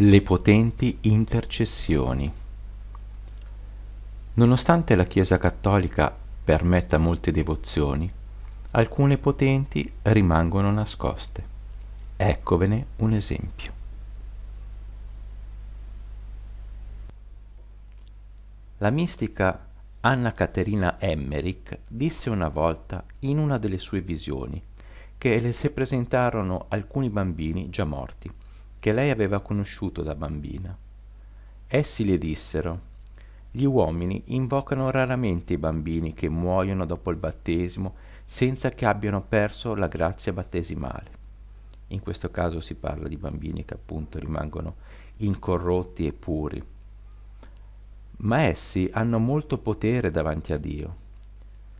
le potenti intercessioni. Nonostante la Chiesa cattolica permetta molte devozioni, alcune potenti rimangono nascoste. Eccovene un esempio. La mistica Anna Caterina Emmerich disse una volta in una delle sue visioni che le si presentarono alcuni bambini già morti che lei aveva conosciuto da bambina. Essi le dissero Gli uomini invocano raramente i bambini che muoiono dopo il battesimo senza che abbiano perso la grazia battesimale. In questo caso si parla di bambini che appunto rimangono incorrotti e puri. Ma essi hanno molto potere davanti a Dio.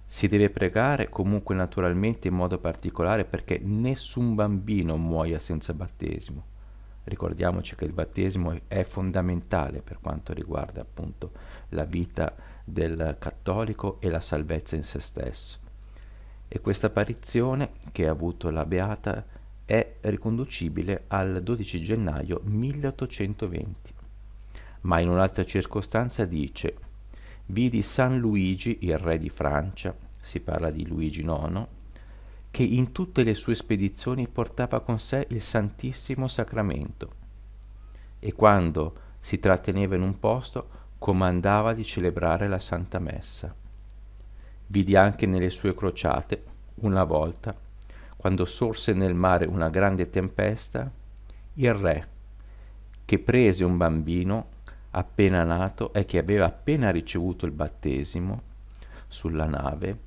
Si deve pregare comunque naturalmente in modo particolare perché nessun bambino muoia senza battesimo Ricordiamoci che il battesimo è fondamentale per quanto riguarda appunto la vita del cattolico e la salvezza in se stesso. E questa apparizione che ha avuto la Beata è riconducibile al 12 gennaio 1820. Ma in un'altra circostanza dice, vidi San Luigi, il re di Francia, si parla di Luigi IX, che in tutte le sue spedizioni portava con sé il Santissimo Sacramento e quando si tratteneva in un posto comandava di celebrare la Santa Messa. Vidi anche nelle sue crociate, una volta, quando sorse nel mare una grande tempesta, il re, che prese un bambino appena nato e che aveva appena ricevuto il battesimo sulla nave,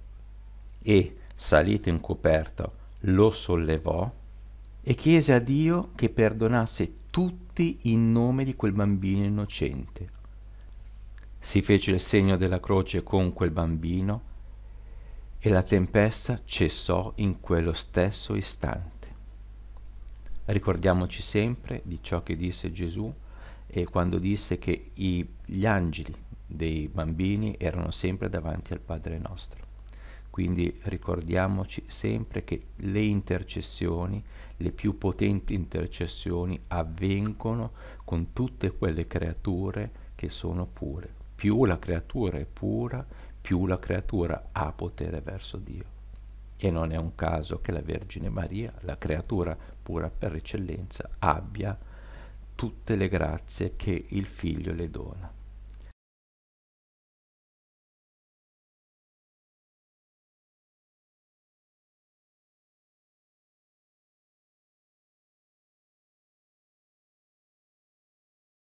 e salito in coperta, lo sollevò e chiese a Dio che perdonasse tutti in nome di quel bambino innocente. Si fece il segno della croce con quel bambino e la tempesta cessò in quello stesso istante. Ricordiamoci sempre di ciò che disse Gesù e quando disse che i, gli angeli dei bambini erano sempre davanti al Padre nostro. Quindi ricordiamoci sempre che le intercessioni, le più potenti intercessioni avvengono con tutte quelle creature che sono pure. Più la creatura è pura, più la creatura ha potere verso Dio. E non è un caso che la Vergine Maria, la creatura pura per eccellenza, abbia tutte le grazie che il Figlio le dona.